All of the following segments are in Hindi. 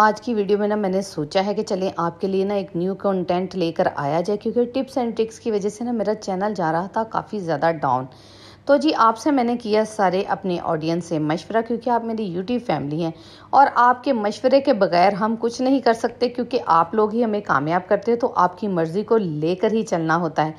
आज की वीडियो में ना मैंने सोचा है कि चलें आपके लिए ना एक न्यू कंटेंट लेकर आया जाए क्योंकि टिप्स एंड ट्रिक्स की वजह से ना मेरा चैनल जा रहा था काफ़ी ज़्यादा डाउन तो जी आपसे मैंने किया सारे अपने ऑडियंस से मशवरा क्योंकि आप मेरी यूट्यूब फैमिली हैं और आपके मशवरे के बगैर हम कुछ नहीं कर सकते क्योंकि आप लोग ही हमें कामयाब करते हो तो आपकी मर्ज़ी को लेकर ही चलना होता है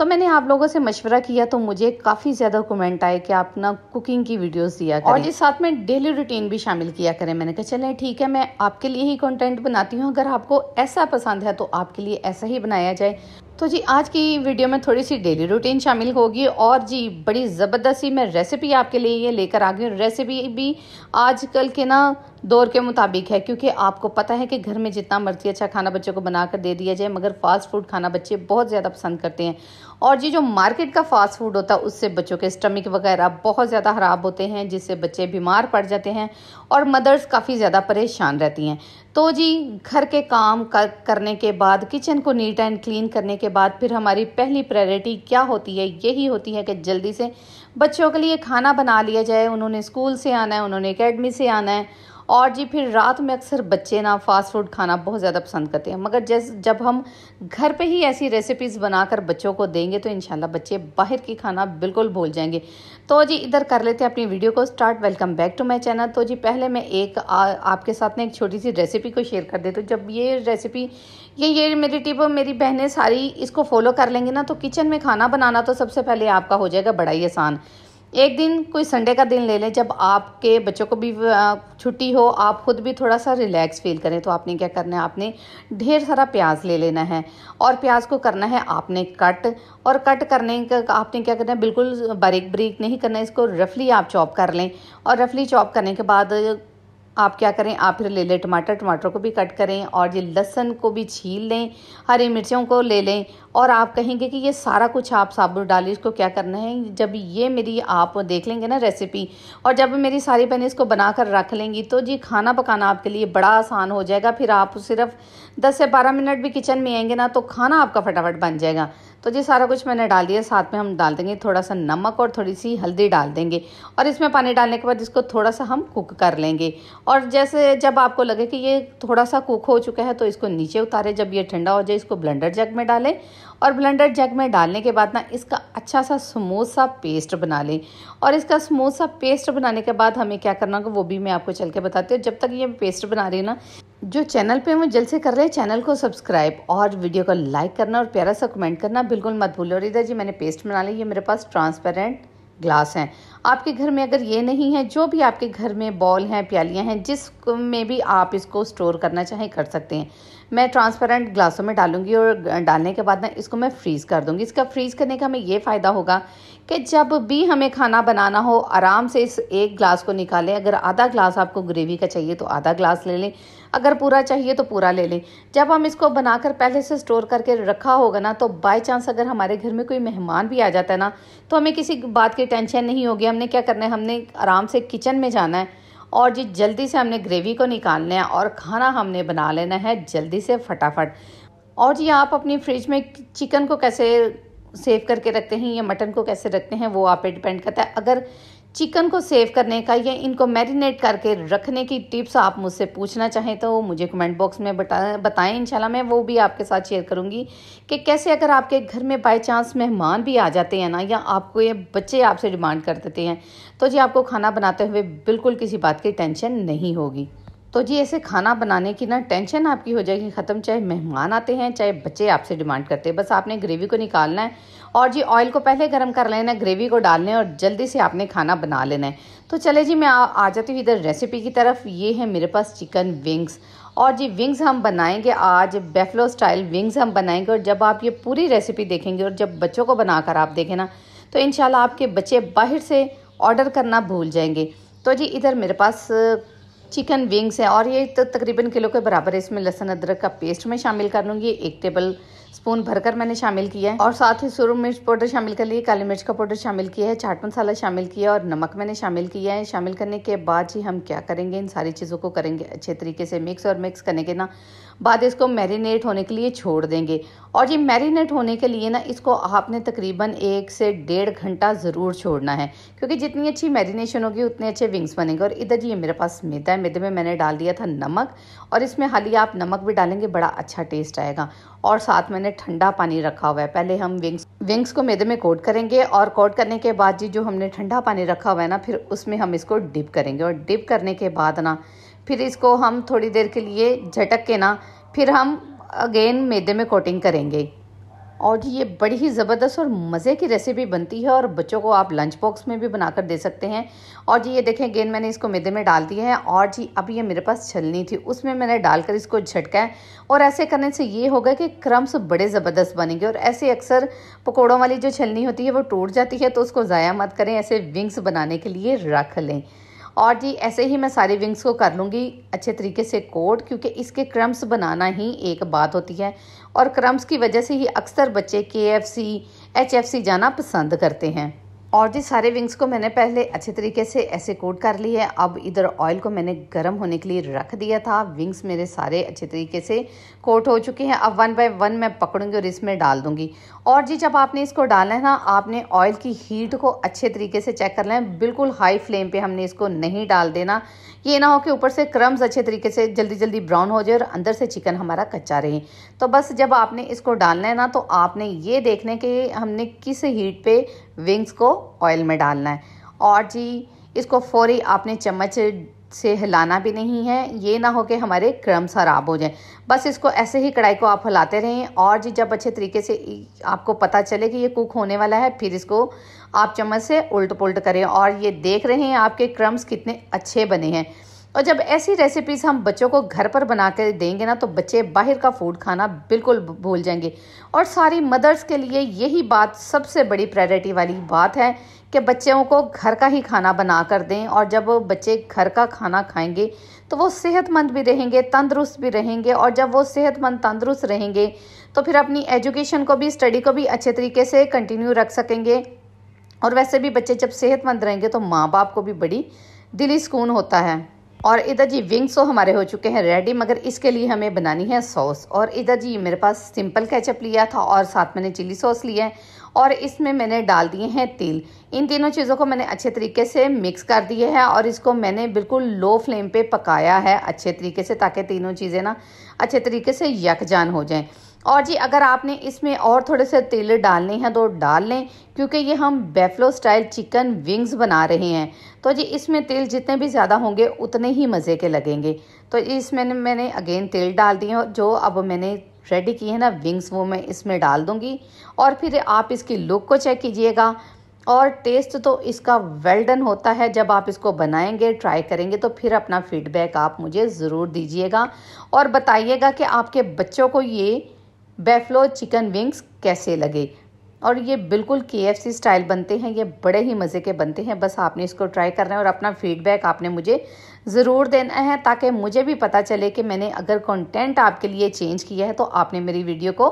तो मैंने आप लोगों से मशवरा किया तो मुझे काफ़ी ज़्यादा कमेंट आए कि आप ना कुकिंग की वीडियोस दिया करें और ये साथ में डेली रूटीन भी शामिल किया करें मैंने कहा चलें ठीक है मैं आपके लिए ही कंटेंट बनाती हूँ अगर आपको ऐसा पसंद है तो आपके लिए ऐसा ही बनाया जाए तो जी आज की वीडियो में थोड़ी सी डेली रूटीन शामिल होगी और जी बड़ी ज़बरदस्ती मैं रेसिपी आपके लिए ये लेकर आ गई रेसिपी भी आजकल के ना दौर के मुताबिक है क्योंकि आपको पता है कि घर में जितना मर्जी अच्छा खाना बच्चों को बनाकर दे दिया जाए मगर फास्ट फूड खाना बच्चे बहुत ज़्यादा पसंद करते हैं और जी जो मार्केट का फास्ट फूड होता है उससे बच्चों के स्टमक वगैरह बहुत ज़्यादा ख़राब होते हैं जिससे बच्चे बीमार पड़ जाते हैं और मदर्स काफ़ी ज़्यादा परेशान रहती हैं तो जी घर के काम कर, करने के बाद किचन को नीट एंड क्लीन करने के बाद फिर हमारी पहली प्रायोरिटी क्या होती है यही होती है कि जल्दी से बच्चों के लिए खाना बना लिया जाए उन्होंने स्कूल से आना है उन्होंने अकेडमी से आना है और जी फिर रात में अक्सर बच्चे ना फास्ट फूड खाना बहुत ज़्यादा पसंद करते हैं मगर जैसे जब हम घर पे ही ऐसी रेसिपीज़ बनाकर बच्चों को देंगे तो इन बच्चे बाहर की खाना बिल्कुल भूल जाएंगे तो जी इधर कर लेते हैं अपनी वीडियो को start welcome back to my channel तो जी पहले मैं एक आ, आपके साथ में एक छोटी सी रेसिपी को शेयर कर देती हूँ जब ये रेसिपी ये ये मेरी टिप मेरी बहनें सारी इसको फॉलो कर लेंगी ना तो किचन में खाना बनाना तो सबसे पहले आपका हो जाएगा बड़ा ही आसान एक दिन कोई संडे का दिन ले लें जब आपके बच्चों को भी छुट्टी हो आप खुद भी थोड़ा सा रिलैक्स फील करें तो आपने क्या करना है आपने ढेर सारा प्याज ले लेना है और प्याज को करना है आपने कट और कट करने का आपने क्या करना है बिल्कुल बारीक बारीक नहीं करना है इसको रफली आप चॉप कर लें और रफली चॉप करने के बाद आप क्या करें आप फिर ले लें टमाटर टमाटर को भी कट करें और ये लहसन को भी छील लें हरी मिर्चों को ले लें और आप कहेंगे कि ये सारा कुछ आप साबुत डालिए इसको क्या करना है जब ये मेरी आप देख लेंगे ना रेसिपी और जब मेरी सारी बहनें इसको बना कर रख लेंगी तो जी खाना पकाना आपके लिए बड़ा आसान हो जाएगा फिर आप सिर्फ दस से बारह मिनट भी किचन में आएंगे ना तो खाना आपका फटाफट बन जाएगा तो जी सारा कुछ मैंने डाल दिया साथ में हम डाल देंगे थोड़ा सा नमक और थोड़ी सी हल्दी डाल देंगे और इसमें पानी डालने के बाद इसको थोड़ा सा हम कुक कर लेंगे और जैसे जब आपको लगे कि ये थोड़ा सा कुक हो चुका है तो इसको नीचे उतारें जब ये ठंडा हो जाए इसको ब्लेंडर जग में डालें और ब्लेंडर जग में डालने के बाद ना इसका अच्छा सा स्मूथ सा पेस्ट बना लें और इसका स्मूथ सा पेस्ट बनाने के बाद हमें क्या करना होगा वो भी मैं आपको चल के बताती हूँ जब तक ये पेस्ट बना रही ना जो चैनल पे मुझे जल्द से कर रहे हैं चैनल को सब्सक्राइब और वीडियो को लाइक करना और प्यारा सा कमेंट करना बिल्कुल मत भूलो और इधर जी मैंने पेस्ट बना ली ये मेरे पास ट्रांसपेरेंट ग्लास हैं आपके घर में अगर ये नहीं है जो भी आपके घर में बॉल हैं प्यालियाँ हैं जिस में भी आप इसको स्टोर करना चाहें कर सकते हैं मैं ट्रांसपेरेंट ग्लासों में डालूंगी और डालने के बाद ना इसको मैं फ्रीज़ कर दूंगी इसका फ्रीज़ करने का हमें ये फ़ायदा होगा कि जब भी हमें खाना बनाना हो आराम से इस एक ग्लास को निकालें अगर आधा ग्लास आपको ग्रेवी का चाहिए तो आधा ग्लास ले लें अगर पूरा चाहिए तो पूरा ले लें जब हम इसको बनाकर पहले से स्टोर करके रखा होगा ना तो बाई चांस अगर हमारे घर में कोई मेहमान भी आ जाता है ना तो हमें किसी बात की टेंशन नहीं होगी हमने क्या करना है हमने आराम से किचन में जाना है और जी जल्दी से हमने ग्रेवी को निकालना है और खाना हमने बना लेना है जल्दी से फटाफट और जी आप अपनी फ्रिज में चिकन को कैसे सेव करके रखते हैं या मटन को कैसे रखते हैं वो आप पे डिपेंड करता है अगर चिकन को सेव करने का या इनको मैरिनेट करके रखने की टिप्स आप मुझसे पूछना चाहें तो मुझे कमेंट बॉक्स में बता बताएं इंशाल्लाह मैं वो भी आपके साथ शेयर करूँगी कि कैसे अगर आपके घर में बाई चांस मेहमान भी आ जाते हैं ना या आपको ये बच्चे आपसे डिमांड कर देते हैं तो जी आपको खाना बनाते हुए बिल्कुल किसी बात की टेंशन नहीं होगी तो जी ऐसे खाना बनाने की ना टेंशन आपकी हो जाएगी ख़त्म चाहे मेहमान आते हैं चाहे बच्चे आपसे डिमांड करते हैं बस आपने ग्रेवी को निकालना है और जी ऑयल को पहले गर्म कर लेना ग्रेवी को डालना है और जल्दी से आपने खाना बना लेना है तो चले जी मैं आ, आ जाती हूँ इधर रेसिपी की तरफ ये है मेरे पास चिकन विंग्स और जी विंग्स हम बनाएंगे आज बेफलो स्टाइल विंग्स हम बनाएंगे और जब आप ये पूरी रेसिपी देखेंगे और जब बच्चों को बनाकर आप देखें ना तो इन आपके बच्चे बाहर से ऑर्डर करना भूल जाएंगे तो जी इधर मेरे पास चिकन विंग्स है और ये तो तकरीबन किलो के बराबर है इसमें लहसुन अदरक का पेस्ट मैं शामिल कर लूँगी एक टेबल स्पून भरकर मैंने शामिल किया है और साथ ही सुरु मिर्च पाउडर शामिल कर लिए काली मिर्च का पाउडर शामिल किया है चाट मसाला शामिल किया और नमक मैंने शामिल किया है शामिल करने के बाद ही हम क्या करेंगे इन सारी चीज़ों को करेंगे अच्छे तरीके से मिक्स और मिक्स करने के ना बाद इसको मैरिनेट होने के लिए छोड़ देंगे और ये मैरिनेट होने के लिए ना इसको आपने तकरीबन एक से डेढ़ घंटा ज़रूर छोड़ना है क्योंकि जितनी अच्छी मैरिनेशन होगी उतने अच्छे विंग्स बनेंगे और इधर ये मेरे पास मैदा है मैदे में मैंने डाल दिया था नमक और इसमें हाली आप नमक भी डालेंगे बड़ा अच्छा टेस्ट आएगा और साथ मैंने ठंडा पानी रखा हुआ है पहले हम विंग्स विंग्स को मैदे में कोट करेंगे और कोट करने के बाद जी जो हमने ठंडा पानी रखा हुआ है ना फिर उसमें हम इसको डिप करेंगे और डिप करने के बाद ना फिर इसको हम थोड़ी देर के लिए झटक के ना फिर हम अगेन मैदे में कोटिंग करेंगे और जी ये बड़ी ही ज़बरदस्त और मज़े की रेसिपी बनती है और बच्चों को आप लंच बॉक्स में भी बनाकर दे सकते हैं और जी ये देखें गेंद मैंने इसको मैदे में डाल दिया है और जी अब ये मेरे पास छलनी थी उसमें मैंने डालकर इसको झटका है और ऐसे करने से ये होगा कि क्रम्स बड़े ज़बरदस्त बनेंगे और ऐसे अक्सर पकौड़ों वाली जो छलनी होती है वो टूट जाती है तो उसको ज़ाया मत करें ऐसे विंग्स बनाने के लिए रख लें और जी ऐसे ही मैं सारी विंग्स को कर लूँगी अच्छे तरीके से कोट क्योंकि इसके क्रम्स बनाना ही एक बात होती है और क्रम्स की वजह से ही अक्सर बच्चे K F C H F C जाना पसंद करते हैं और जी सारे विंग्स को मैंने पहले अच्छे तरीके से ऐसे कोट कर लिए अब इधर ऑयल को मैंने गर्म होने के लिए रख दिया था विंग्स मेरे सारे अच्छे तरीके से कोट हो चुके हैं अब वन बाय वन मैं पकड़ूंगी और इसमें डाल दूंगी और जी जब आपने इसको डालना है ना आपने ऑयल की हीट को अच्छे तरीके से चेक करना है बिल्कुल हाई फ्लेम पर हमने इसको नहीं डाल देना ये ना हो कि ऊपर से क्रम्स अच्छे तरीके से जल्दी जल्दी ब्राउन हो जाए और अंदर से चिकन हमारा कच्चा रहे तो बस जब आपने इसको डालना है ना तो आपने ये देखना है कि हमने किस हीट पे विंग्स को ऑयल में डालना है और जी इसको फौरी आपने चम्मच से हिलाना भी नहीं है ये ना हो कि हमारे क्रम्स ख़राब हो जाएं बस इसको ऐसे ही कढ़ाई को आप हिलाते रहें और जी जब अच्छे तरीके से आपको पता चले कि ये कुक होने वाला है फिर इसको आप चम्मच से उल्ट पुल्ट करें और ये देख रहे हैं आपके क्रम्स कितने अच्छे बने हैं और जब ऐसी रेसिपीज़ हम बच्चों को घर पर बना कर देंगे ना तो बच्चे बाहर का फूड खाना बिल्कुल भूल जाएंगे और सारी मदर्स के लिए यही बात सबसे बड़ी प्रायोरिटी वाली बात है कि बच्चों को घर का ही खाना बना कर दें और जब बच्चे घर का खाना खाएंगे तो वो सेहतमंद भी रहेंगे तंदरुस्त भी रहेंगे और जब वो सेहतमंद तंदुरुस्त रहेंगे तो फिर अपनी एजुकेशन को भी स्टडी को भी अच्छे तरीके से कंटिन्यू रख सकेंगे और वैसे भी बच्चे जब सेहतमंद रहेंगे तो माँ बाप को भी बड़ी दिली सुकून होता है और इधर जी विंग्स तो हमारे हो चुके हैं रेडी मगर इसके लिए हमें बनानी है सॉस और इधर जी मेरे पास सिंपल कैचअप लिया था और साथ मैंने चिली सॉस लिया है और इसमें मैंने डाल दिए हैं तिल इन तीनों चीज़ों को मैंने अच्छे तरीके से मिक्स कर दिए हैं और इसको मैंने बिल्कुल लो फ्लेम पे पकाया है अच्छे तरीके से ताकि तीनों चीज़ें ना अच्छे तरीके से यकजान हो जाएँ और जी अगर आपने इसमें और थोड़े से तेल डालने हैं तो डाल लें क्योंकि ये हम बेफलो स्टाइल चिकन विंग्स बना रहे हैं तो जी इसमें तेल जितने भी ज़्यादा होंगे उतने ही मज़े के लगेंगे तो इसमें मैंने अगेन तेल डाल दिए जो अब मैंने रेडी की है ना विंग्स वो मैं इसमें डाल दूँगी और फिर आप इसकी लुक को चेक कीजिएगा और टेस्ट तो इसका वेल्डन होता है जब आप इसको बनाएंगे ट्राई करेंगे तो फिर अपना फीडबैक आप मुझे ज़रूर दीजिएगा और बताइएगा कि आपके बच्चों को ये बेफलो चिकन विंग्स कैसे लगे और ये बिल्कुल के स्टाइल बनते हैं ये बड़े ही मज़े के बनते हैं बस आपने इसको ट्राई करना है और अपना फीडबैक आपने मुझे ज़रूर देना है ताकि मुझे भी पता चले कि मैंने अगर कंटेंट आपके लिए चेंज किया है तो आपने मेरी वीडियो को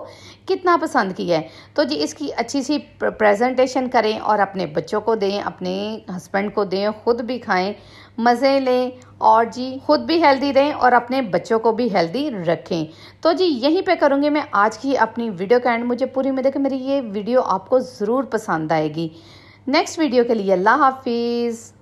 कितना पसंद किया है तो जी इसकी अच्छी सी प्रेजेंटेशन करें और अपने बच्चों को दें अपने हस्बैंड को दें ख़ुद भी खाएँ मज़े लें और जी खुद भी हेल्दी रहें और अपने बच्चों को भी हेल्दी रखें तो जी यहीं पे करूँगी मैं आज की अपनी वीडियो का एंड मुझे पूरी उम्मीद है कि मेरी ये वीडियो आपको ज़रूर पसंद आएगी नेक्स्ट वीडियो के लिए अल्लाह हाफिज़